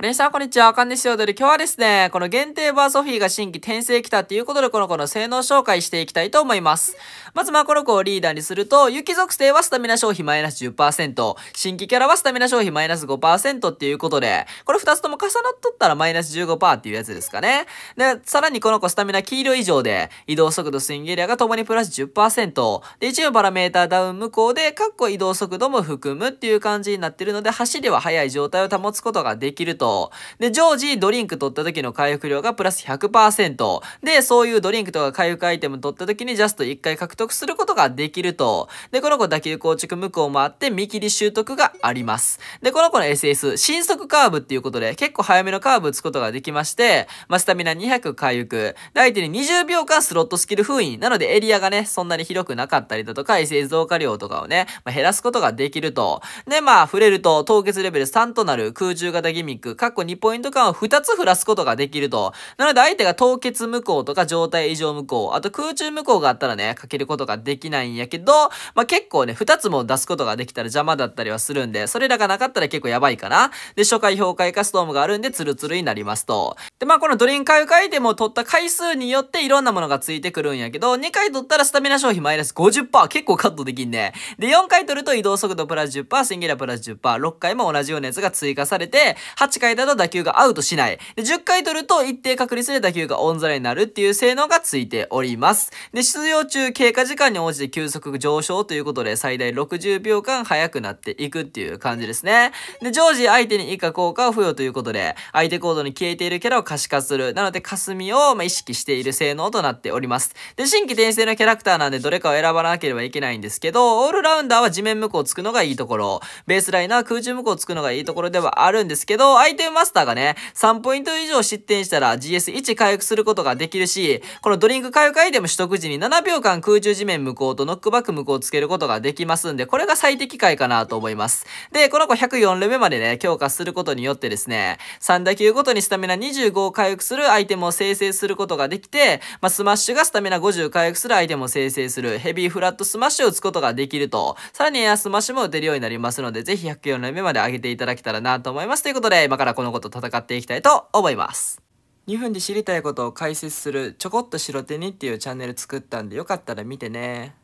かりんさん、こんにちは。あかんですよ。どり。今日はですね、この限定バーソフィーが新規転生来たっていうことで、この子の性能紹介していきたいと思います。まず、まこの子をリーダーにすると、雪属性はスタミナ消費マイナス10%、新規キャラはスタミナ消費マイナス5%っていうことで、これ2つとも重なっとったらマイナス15%っていうやつですかね。で、さらにこの子スタミナ黄色以上で、移動速度スイングエリアがともにプラス10%、で、一部パラメーターダウン無効で、かっこ移動速度も含むっていう感じになってるので、走りは速い状態を保つことができると。で、常時ドリンク取った時の回復量がプラス100%。で、そういうドリンクとか回復アイテム取った時にジャスト1回獲得することができると。で、この子打球構築無効もあって見切り習得があります。で、この子の SS、新速カーブっていうことで結構早めのカーブ打つことができまして、まあ、スタミナ200回復。で、相手に20秒間スロットスキル封印。なのでエリアがね、そんなに広くなかったりだとか、SS 増加量とかをね、まあ、減らすことができると。で、まあ、触れると凍結レベル3となる空中型ギミックかっこ2ポイント間を2つ振らすことができると。なので相手が凍結無効とか状態異常無効、あと空中無効があったらね、かけることができないんやけど、まあ、結構ね、2つも出すことができたら邪魔だったりはするんで、それらがなかったら結構やばいかな。で、初回評価以下ストームがあるんで、ツルツルになりますと。で、まあこのドリンク回イアイテムを取った回数によっていろんなものがついてくるんやけど、2回取ったらスタミナ消費マイナス50%、結構カットできんね。で、4回取ると移動速度プラス10%、センギラプラス10%、6回も同じようなやつが追加されて、8 8回だと打球がアウトしない。で、10回取ると一定確率で打球がオンザラになるっていう性能がついております。で、出場中経過時間に応じて急速上昇ということで最大60秒間速くなっていくっていう感じですね。で、常時相手に以下効果を付与ということで、相手コードに消えているキャラを可視化する。なので、霞をま意識している性能となっております。で、新規転生のキャラクターなんでどれかを選ばなければいけないんですけど、オールラウンダーは地面向こうをつくのがいいところ、ベースライナーは空中向こうをつくのがいいところではあるんですけど、イトマスターがね、3ポイント以上失点したら GS1 回復することができるし、このドリンク回復アイテム取得時に7秒間空中地面無効とノックバック無効をつけることができますんで、これが最適解かなと思います。で、この子104レベルまでね、強化することによってですね、3打球ごとにスタミナ25を回復するアイテムを生成することができて、まあ、スマッシュがスタミナ50回復するアイテムを生成する、ヘビーフラットスマッシュを打つことができると、さらにエアスマッシュも打てるようになりますので、ぜひ104レベルまで上げていただけたらなと思います。ということで、今からこのこと戦っていきたいと思います。2分で知りたいことを解説するちょこっと白手にっていうチャンネル作ったんでよかったら見てね。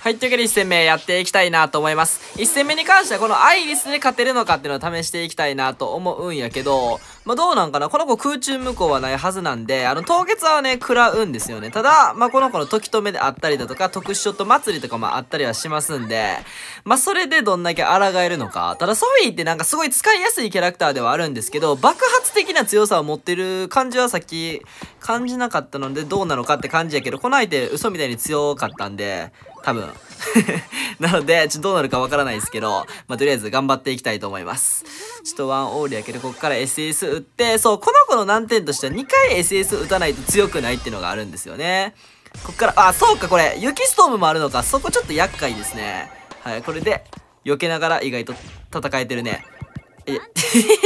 はい、というわけで1戦目やっていきたいなと思います。1戦目に関してはこのアイリスで勝てるのかっていうのを試していきたいなと思うんやけど、まあ、どうなんかなこの子空中無効はないはずなんで、あの、凍結はね、食らうんですよね。ただ、まあ、この子の時止めであったりだとか、特殊ショット祭りとかもあったりはしますんで、まあ、それでどんだけ抗えるのか。ただ、ソフィーってなんかすごい使いやすいキャラクターではあるんですけど、爆発的な強さを持ってる感じはさっき感じなかったので、どうなのかって感じやけど、この相手嘘みたいに強かったんで、多分。なので、ちょっとどうなるかわからないですけど、まあ、とりあえず頑張っていきたいと思います。ちょっとワンオールやけど、ここから SS 打って、そう、この子の難点としては2回 SS 打たないと強くないっていうのがあるんですよね。こっから、あ、そうか、これ、雪ストームもあるのか、そこちょっと厄介ですね。はい、これで、避けながら意外と戦えてるね。え、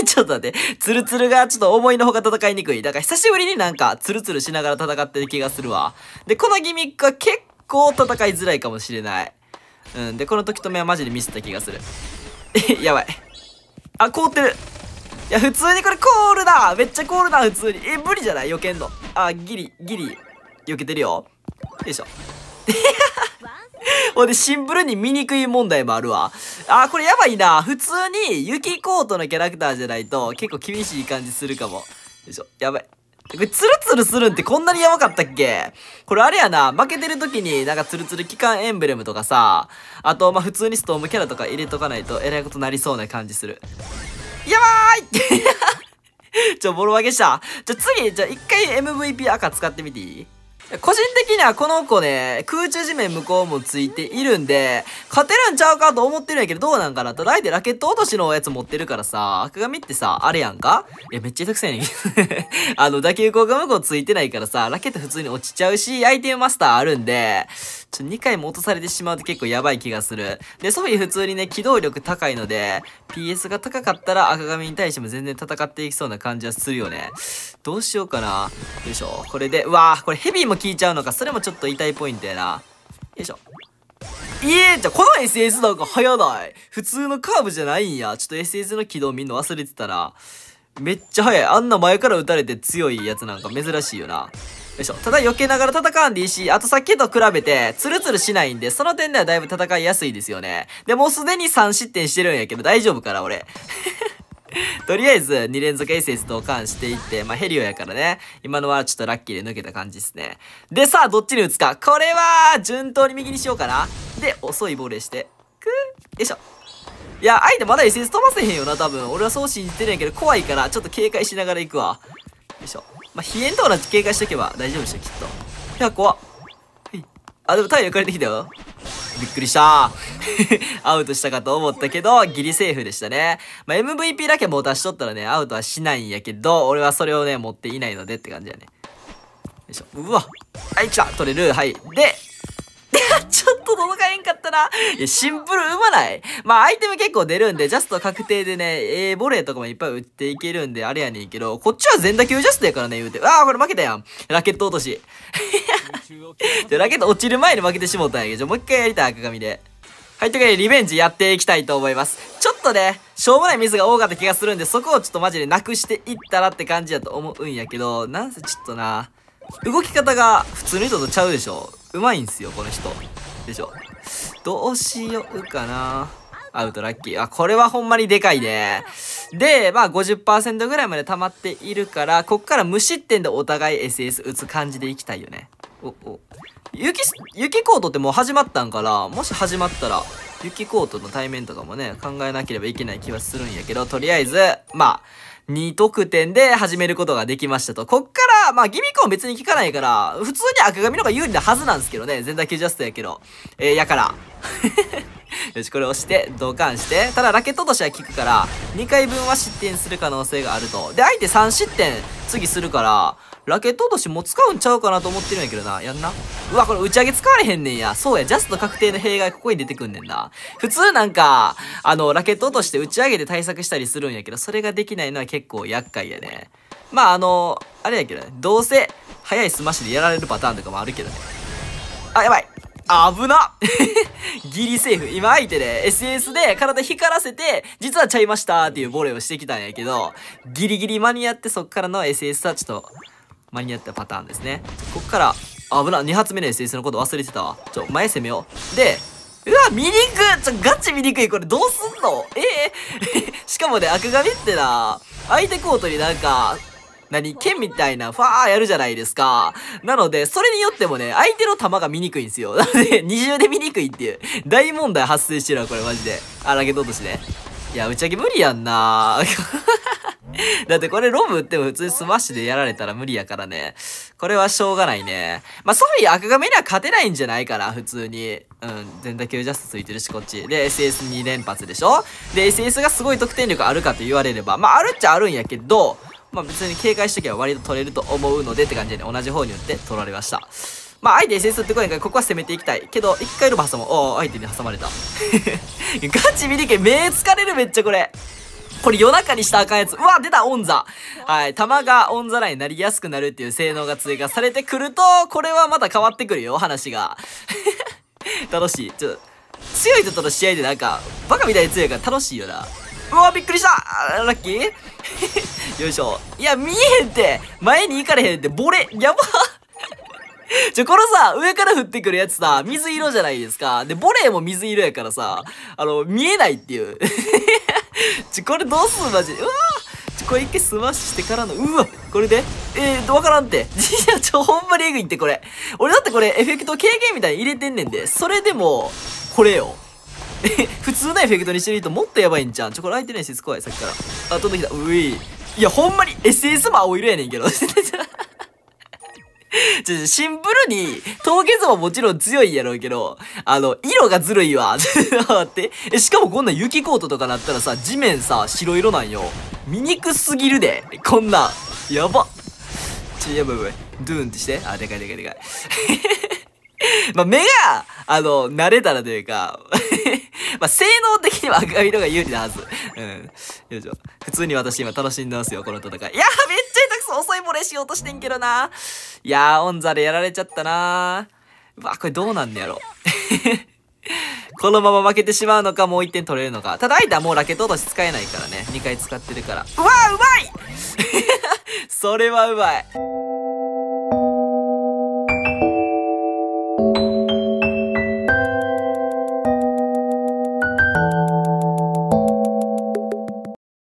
ちょっと待って、ツルツルがちょっと思いのほか戦いにくい。だから久しぶりになんか、ツルツルしながら戦ってる気がするわ。で、このギミックは結構戦いづらいかもしれない。うん。で、この時止めはマジでミスった気がする。やばい。あ、凍ってる。いや、普通にこれコールだめっちゃコールだ普通に。え、無理じゃない避けんの。あ、ギリ、ギリ、避けてるよ。よいしょ。ほんで、シンプルに醜い問題もあるわ。あ、これやばいな。普通に、雪コートのキャラクターじゃないと、結構厳しい感じするかも。よいしょ。やばい。これツルツルするんってこんなにやばかったっけこれあれやな、負けてる時になんかツルツル機関エンブレムとかさ、あとまあ普通にストームキャラとか入れとかないとえらいことなりそうな感じする。やばーい ちょ、ボロ負けした。じゃ、次、じゃ、一回 MVP 赤使ってみていい個人的にはこの子ね、空中地面向こうもついているんで、勝てるんちゃうかと思ってるんやけど、どうなんかなと。ライでラケット落としのやつ持ってるからさ、赤髪ってさ、あれやんかいや、めっちゃ痛くさえねんけど。あの、打球効果向こうついてないからさ、ラケット普通に落ちちゃうし、アイテムマスターあるんで、ちょ、2回も落とされてしまうと結構やばい気がする。で、ソフィー普通にね、機動力高いので、PS が高かったら赤髪に対しても全然戦っていきそうな感じはするよね。どうしようかな。よいしょ。これで、うわー、これヘビーも効いちゃうのか。それもちょっと痛いポイントやな。よいしょ。いえじゃ、この SS なんか早ない。普通のカーブじゃないんや。ちょっと SS の軌道見んの忘れてたら。めっちゃ早い。あんな前から撃たれて強いやつなんか珍しいよな。よいしょ。ただ避けながら戦わんでいいし、あとさっきと比べて、ツルツルしないんで、その点ではだいぶ戦いやすいですよね。で、もうすでに3失点してるんやけど、大丈夫かな、俺。とりあえず2連続エイセスとカしていって、まあ、ヘリオやからね、今のはちょっとラッキーで抜けた感じですね。で、さあ、どっちに打つか。これは、順当に右にしようかな。で、遅いボレーして。くよいしょ。いや、相手まだ SS 飛ばせへんよな、多分。俺はそう信じてるんやけど、怖いから、ちょっと警戒しながら行くわ。よいしょ。まあ、飛炎と同じ警戒しとけば大丈夫でしょ、きっと。いや、怖っ。はい。あ、でも体力借りてきたよ。びっくりした。アウトしたかと思ったけど、ギリセーフでしたね。まあ、MVP だけも出しとったらね、アウトはしないんやけど、俺はそれをね、持っていないのでって感じやね。よいしょ。うわ。はい、来た。取れる。はい。で、ちょっと届かへんかったな。いや、シンプル生まない。まあ、アイテム結構出るんで、ジャスト確定でね、えボレーとかもいっぱい打っていけるんで、あれやねんけど、こっちは全打球ジャストやからね、言うて。ああ、これ負けたやん。ラケット落とし。じゃ、ラケット落ちる前に負けてしもうたんやけど、もう一回やりたい、赤髪で。はい、というわけでリベンジやっていきたいと思います。ちょっとね、しょうもないミスが多かった気がするんで、そこをちょっとマジでなくしていったらって感じやと思うんやけど、なんせちょっとな、動き方が普通の人とちゃうでしょ。うまいんすよ、この人。でしょ。どうしようかな。アウトラッキー。あ、これはほんまにでかいね。で、まあ50%ぐらいまで溜まっているから、こっから無失点でお互い SS 打つ感じでいきたいよね。お、お、雪、雪コートってもう始まったんから、もし始まったら、雪コートの対面とかもね、考えなければいけない気はするんやけど、とりあえず、まあ、2得点で始めることができましたと。こっから、まあ、ギミックも別に効かないから、普通に赤髪の方が有利なはずなんですけどね。全体級ジャストやけど。えー、やから。よし、これ押して、ドカンして。ただ、ラケットとしては効くから、2回分は失点する可能性があると。で、相手3失点、次するから、ラケット落としも使うんちゃうかなと思ってるんやけどな。やんな。うわ、これ打ち上げ使われへんねんや。そうや、ジャスト確定の弊害ここに出てくんねんな。普通なんか、あの、ラケット落として打ち上げて対策したりするんやけど、それができないのは結構厄介やね。まあ、あの、あれやけどね、どうせ、早いスマッシュでやられるパターンとかもあるけどね。あ、やばい危な ギリセーフ。今相手で SS で体光らせて、実はちゃいましたっていうボレーをしてきたんやけど、ギリギリ間に合ってそっからの SS タちチと、間に合ったパターンですね。こっから、危な、2発目の SS のこと忘れてたわ。ちょ、前攻めよう。で、うわ、見にくいちょ、ガチ見にくいこれどうすんのええー、しかもね、赤髪ってな、相手コートになんか、何剣みたいな、ファーやるじゃないですか。なので、それによってもね、相手の球が見にくいんですよ。なので、二重で見にくいっていう、大問題発生してるわ、これマジで。あ、ラケット落としね。いや、打ち上げ無理やんな だってこれロブ打っても普通にスマッシュでやられたら無理やからね。これはしょうがないね。まあ、ソフィー赤髪には勝てないんじゃないかな、普通に。うん、全打級ジャストついてるし、こっち。で、SS2 連発でしょで、SS がすごい得点力あるかと言われれば、まあ、あるっちゃあるんやけど、まあ、別に警戒しときば割と取れると思うのでって感じで、ね、同じ方に打って取られました。まあ、相手 SS ってこないから、ここは攻めていきたい。けど、一回ロバ挟もう。お相手に挟まれた。ガチ見てけ、目疲れるめっちゃこれ。これ夜中にしたあかんやつ。うわ、出たオンザはい。弾がオンザラインになりやすくなるっていう性能が追加されてくると、これはまた変わってくるよ、話が。楽しい。ちょっと、強い人との試合でなんか、バカみたいに強いから楽しいよな。うわ、びっくりしたラッキー よいしょ。いや、見えへんって。前に行かれへんって。ボレ、やば ちょ、このさ、上から降ってくるやつさ、水色じゃないですか。で、ボレーも水色やからさ、あの、見えないっていう。ちこれどうすんマジで。うわちょ、これ一回スマッシュしてからの、うわこれでえー、わからんって。いや、ちょ、ほんまにエグいってこれ。俺だってこれ、エフェクト軽減みたいに入れてんねんで。それでも、これよ。え普通のエフェクトにしてる人もっとやばいんじゃん。ちょ、これ開いてないし、怖い、さっきから。あ、飛んできた。うい。いや、ほんまに SS も青色やねんけど。シンプルに、凍結はもちろん強いやろうけど、あの、色がずるいわ。って。しかもこんな雪コートとかなったらさ、地面さ、白色なんよ。醜すぎるで。こんな。やば。ちょ、やばいやばい。ドゥーンってして。あ、でかいでかいでかい。まあ、目が、あの、慣れたらというかまあ、性能的には赤色が有利なはず。うん。よいしょ。普通に私今楽しんでますよ、この戦い。やば遅いボレーしようとしてんけどな。いやー、オンザでやられちゃったなー。うわ、これどうなんのやろ。このまま負けてしまうのか、もう1点取れるのか。ただ、相手はもうラケット落とし使えないからね。2回使ってるから。うわー、うまい それはうまい。